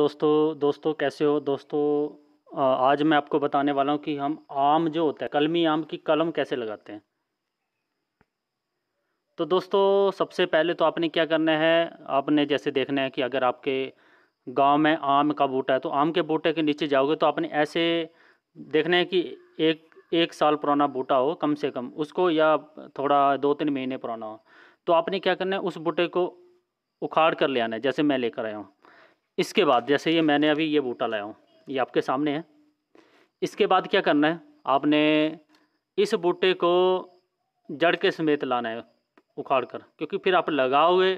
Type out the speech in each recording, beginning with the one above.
दोस्तों दोस्तों कैसे हो दोस्तों आज मैं आपको बताने वाला हूँ कि हम आम जो होता है कलमी आम की कलम कैसे लगाते हैं तो दोस्तों सबसे पहले तो आपने क्या करना है आपने जैसे देखना है कि अगर आपके गांव में आम का बूटा है तो आम के बूटे के नीचे जाओगे तो आपने ऐसे देखना है कि एक एक साल पुराना बूटा हो कम से कम उसको या थोड़ा दो तीन महीने पुराना हो तो आपने क्या करना है उस बूटे को उखाड़ कर ले आना है जैसे मैं लेकर आया हूँ इसके बाद जैसे ये मैंने अभी ये बूटा लाया हूँ ये आपके सामने है इसके बाद क्या करना है आपने इस बूटे को जड़ के समेत लाना है उखाड़ कर क्योंकि फिर आप लगाओगे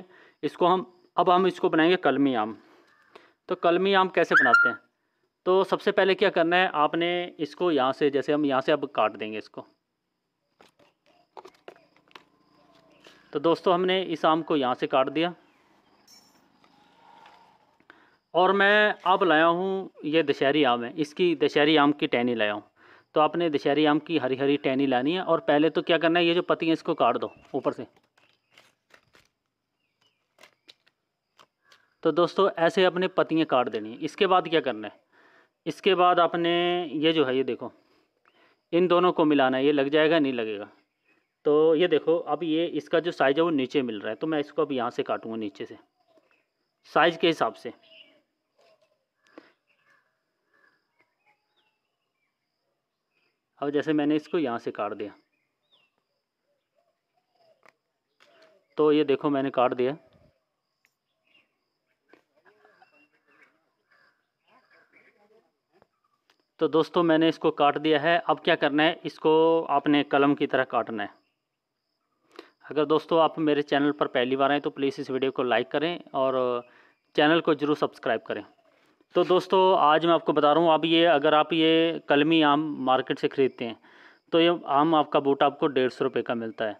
इसको हम अब हम इसको बनाएंगे कलमी आम तो कलमी आम कैसे बनाते हैं तो सबसे पहले क्या करना है आपने इसको यहाँ से जैसे हम यहाँ से अब काट देंगे इसको तो दोस्तों हमने इस आम को यहाँ से काट दिया और मैं अब लाया हूँ ये दशहरी आम है इसकी दशहरी आम की टहनी लाया हूँ तो आपने दशहरी आम की हरी हरी टहनी लानी है और पहले तो क्या करना है ये जो पत्ती है इसको काट दो ऊपर से तो दोस्तों ऐसे अपने पत्तियाँ काट देनी है इसके बाद क्या करना है इसके बाद आपने ये जो है ये देखो इन दोनों को मिलाना है ये लग जाएगा नहीं लगेगा तो ये देखो अब ये इसका जो साइज़ है वो नीचे मिल रहा है तो मैं इसको अब यहाँ से काटूँगा नीचे से साइज़ के हिसाब से अब जैसे मैंने इसको यहाँ से काट दिया तो ये देखो मैंने काट दिया तो दोस्तों मैंने इसको काट दिया है अब क्या करना है इसको आपने कलम की तरह काटना है अगर दोस्तों आप मेरे चैनल पर पहली बार आए तो प्लीज़ इस वीडियो को लाइक करें और चैनल को ज़रूर सब्सक्राइब करें तो दोस्तों आज मैं आपको बता रहा हूँ आप ये अगर आप ये कलमी आम मार्केट से ख़रीदते हैं तो ये आम आपका बूटा आपको डेढ़ सौ रुपये का मिलता है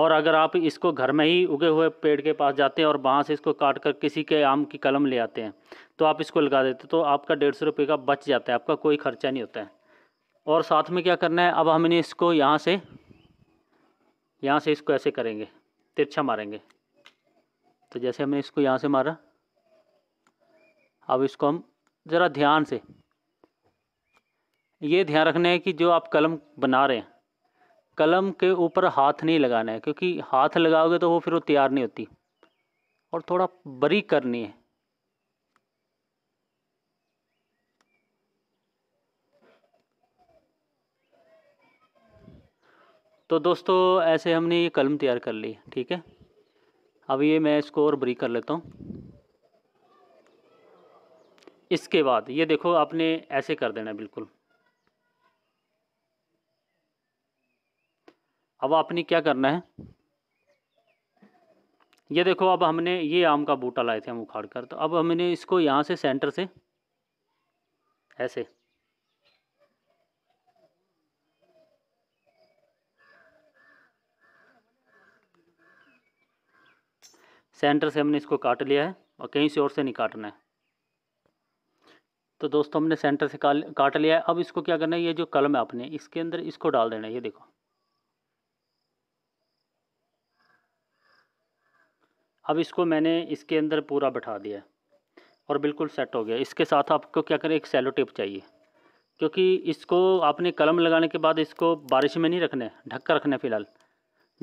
और अगर आप इसको घर में ही उगे हुए पेड़ के पास जाते हैं और वहाँ से इसको काट कर किसी के आम की कलम ले आते हैं तो आप इसको लगा देते तो आपका डेढ़ सौ रुपये का बच जाता है आपका कोई ख़र्चा नहीं होता है और साथ में क्या करना है अब हमने इसको यहाँ से यहाँ से इसको ऐसे करेंगे तिरछा मारेंगे तो जैसे हमने इसको यहाँ से मारा अब इसको हम ज़रा ध्यान से ये ध्यान रखना है कि जो आप कलम बना रहे हैं कलम के ऊपर हाथ नहीं लगाना है क्योंकि हाथ लगाओगे तो वो फिर वो तैयार नहीं होती और थोड़ा बरी करनी है तो दोस्तों ऐसे हमने ये कलम तैयार कर ली ठीक है अब ये मैं इसको और बरी कर लेता हूँ इसके बाद ये देखो आपने ऐसे कर देना बिल्कुल अब आपने क्या करना है ये देखो अब हमने ये आम का बूटा लाए थे हम उखाड़ कर तो अब हमने इसको यहाँ से सेंटर से ऐसे सेंटर से हमने इसको काट लिया है और कहीं से और से नहीं काटना है तो दोस्तों हमने सेंटर से काट लिया है अब इसको क्या करना है ये जो कलम है अपने इसके अंदर इसको डाल देना है ये देखो अब इसको मैंने इसके अंदर पूरा बैठा दिया और बिल्कुल सेट हो गया इसके साथ आपको क्या करें एक सेलो टेप चाहिए क्योंकि इसको आपने कलम लगाने के बाद इसको बारिश में नहीं रखना है ढक कर रखना है फ़िलहाल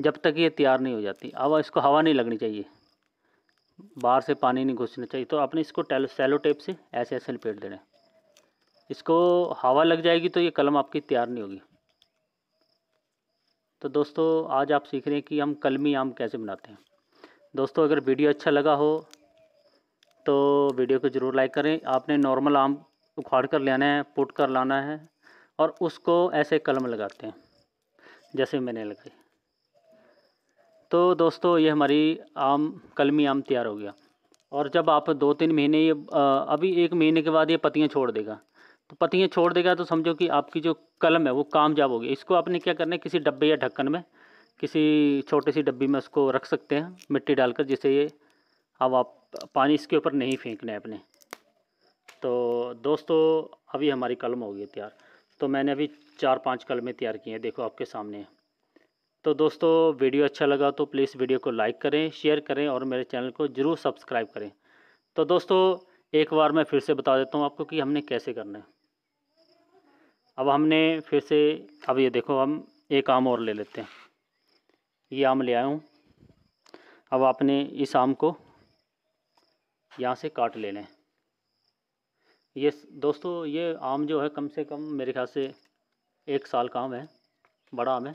जब तक ये तैयार नहीं हो जाती अब इसको हवा नहीं लगनी चाहिए बाहर से पानी नहीं घुसना चाहिए तो आपने इसको सेलो टेप से ऐसे ऐसे लपेट देना है इसको हवा लग जाएगी तो ये कलम आपकी तैयार नहीं होगी तो दोस्तों आज आप सीख रहे हैं कि हम कलमी आम कैसे बनाते हैं दोस्तों अगर वीडियो अच्छा लगा हो तो वीडियो को ज़रूर लाइक करें आपने नॉर्मल आम उखाड़ कर लेना है पुट कर लाना है और उसको ऐसे कलम लगाते हैं जैसे मैंने लगाई तो दोस्तों ये हमारी आम कलमी आम तैयार हो गया और जब आप दो तीन महीने ये अभी एक महीने के बाद ये पतियाँ छोड़ देगा तो पतियाँ छोड़ देगा तो समझो कि आपकी जो कलम है वो कामयाब होगी इसको आपने क्या करना है किसी डब्बे या ढक्कन में किसी छोटे सी डब्बी में उसको रख सकते हैं मिट्टी डालकर जिससे ये अब आप पानी इसके ऊपर नहीं फेंकना है अपने तो दोस्तों अभी हमारी कलम हो गई तैयार तो मैंने अभी चार पांच कलमें तैयार की हैं देखो आपके सामने तो दोस्तों वीडियो अच्छा लगा तो प्लीज़ वीडियो को लाइक करें शेयर करें और मेरे चैनल को ज़रूर सब्सक्राइब करें तो दोस्तों एक बार मैं फिर से बता देता हूँ आपको कि हमने कैसे करना है अब हमने फिर से अब ये देखो हम एक आम और ले लेते हैं ये आम ले आया हूँ अब आपने इस आम को यहाँ से काट लेना है ये दोस्तों ये आम जो है कम से कम मेरे ख्याल से एक साल का आम है बड़ा आम है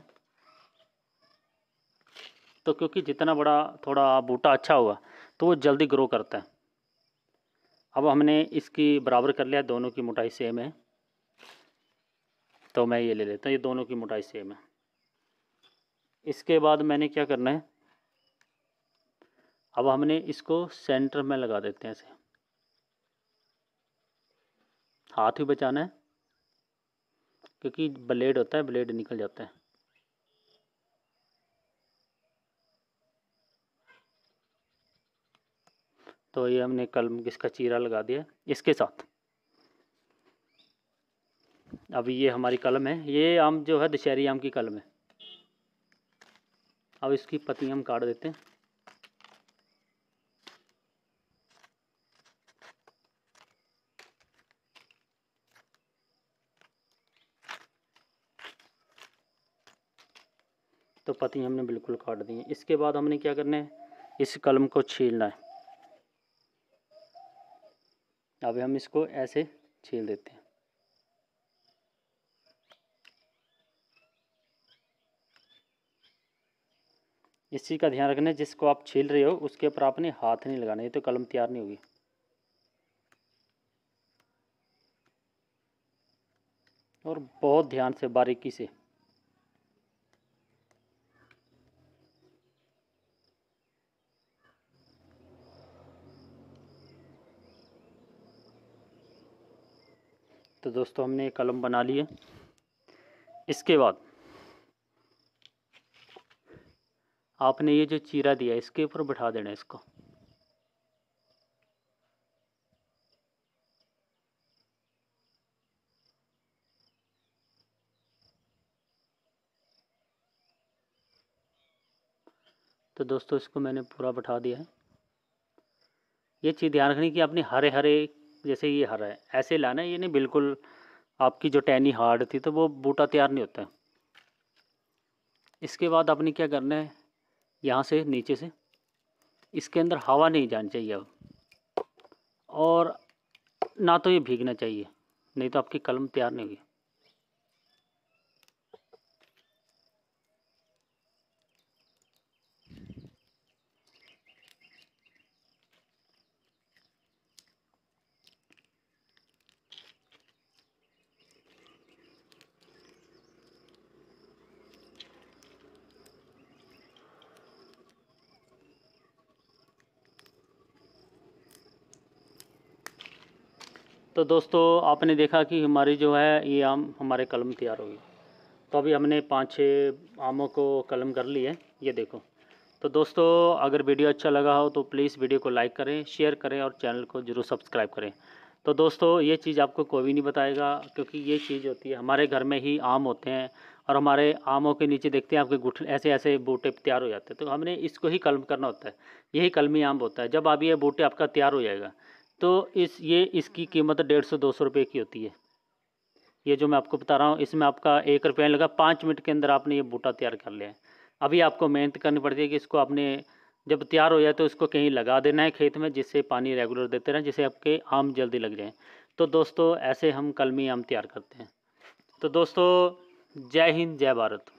तो क्योंकि जितना बड़ा थोड़ा बूटा अच्छा हुआ तो वो जल्दी ग्रो करता है अब हमने इसकी बराबर कर लिया दोनों की मोटाई सेम है तो मैं ये ले लेता हूँ ये दोनों की मोटाई सेम है इसके बाद मैंने क्या करना है अब हमने इसको सेंटर में लगा देते हैं इसे हाथ ही बचाना है क्योंकि ब्लेड होता है ब्लेड निकल जाता है तो ये हमने कलम इसका चीरा लगा दिया इसके साथ अब ये हमारी कलम है ये आम जो है दशहरी आम की कलम है अब इसकी पत्ती हम काट देते हैं तो पत्ती हमने बिल्कुल काट दी है इसके बाद हमने क्या करना है इस कलम को छीलना है अब हम इसको ऐसे छील देते हैं इस चीज़ का ध्यान रखना जिसको आप छील रहे हो उसके ऊपर आपने हाथ नहीं लगाना ये तो कलम तैयार नहीं होगी और बहुत ध्यान से बारीकी से तो दोस्तों हमने कलम बना लिए इसके बाद आपने ये जो चीरा दिया इसके ऊपर बैठा देना इसको तो दोस्तों इसको मैंने पूरा बैठा दिया है ये चीज़ ध्यान रखनी कि आपने हरे हरे जैसे ये हरा है ऐसे लाना है ये नहीं बिल्कुल आपकी जो टहनी हार्ड थी तो वो बूटा तैयार नहीं होता इसके बाद आपने क्या करना है यहाँ से नीचे से इसके अंदर हवा नहीं जानी चाहिए अब और ना तो ये भीगना चाहिए नहीं तो आपकी कलम तैयार नहीं हुई तो दोस्तों आपने देखा कि हमारी जो है ये आम हमारे कलम तैयार होगी तो अभी हमने पाँच छः आमों को कलम कर लिए ये देखो तो दोस्तों अगर वीडियो अच्छा लगा हो तो प्लीज़ वीडियो को लाइक करें शेयर करें और चैनल को ज़रूर सब्सक्राइब करें तो दोस्तों ये चीज़ आपको कोई भी नहीं बताएगा क्योंकि ये चीज़ होती है हमारे घर में ही आम होते हैं और हमारे आमों के नीचे देखते हैं आपके गुठ ऐसे ऐसे बूटे तैयार हो जाते हैं तो हमने इसको ही कलम करना होता है यही कलमी आम होता है जब आप ये बूटे आपका तैयार हो जाएगा तो इस ये इसकी कीमत डेढ़ सौ दो सौ रुपये की होती है ये जो मैं आपको बता रहा हूँ इसमें आपका एक रुपया लगा पाँच मिनट के अंदर आपने ये बूटा तैयार कर लिया है अभी आपको मेहनत करनी पड़ती है कि इसको आपने जब तैयार हो जाए तो इसको कहीं लगा देना है खेत में जिससे पानी रेगुलर देते रहें जिससे आपके आम जल्दी लग जाएँ तो दोस्तों ऐसे हम कलमी आम तैयार करते हैं तो दोस्तों जय हिंद जय भारत